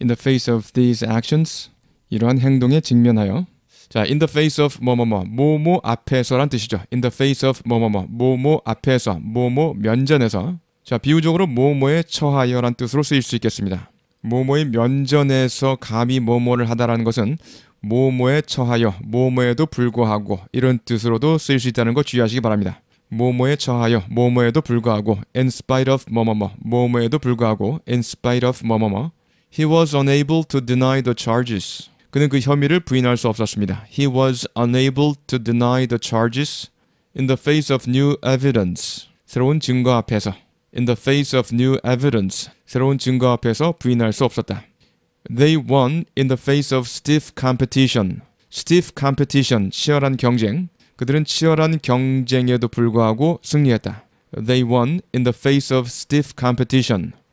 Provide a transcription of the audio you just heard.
in the face of these actions 이러한 행동에 직면하여 자, in the face of 뭐뭐뭐 뭐뭐 앞에서란 뜻이죠. in the face of 뭐뭐뭐 뭐뭐 앞에서 뭐뭐 면전에서 자, 비유적으로 뭐뭐에 처하여란 뜻으로 쓰일 수 있겠습니다. 뭐뭐의 면전에서 감히 뭐뭐를 하다라는 것은 뭐뭐에 처하여 뭐뭐에도 불구하고 이런 뜻으로도 쓰일 수 있다는 거 주의하시기 바랍니다. 뭐뭐에 처하여 뭐뭐에도 불구하고 in spite of 뭐뭐뭐 뭐뭐에도 불구하고 in spite of 뭐뭐뭐 He was unable to deny the charges. 그는 그 혐의를 부인할 수 없었습니다. He was unable to deny the charges in the face of new evidence. 새로운 증거 앞에서 in the face of new evidence. 새로운 증거 앞에서 부인할 수 없었다. They won in the face of stiff competition. stiff competition, 치열한 경쟁. 그들은 치열한 경쟁에도 불구하고 승리했다. They won in the face of stiff competition.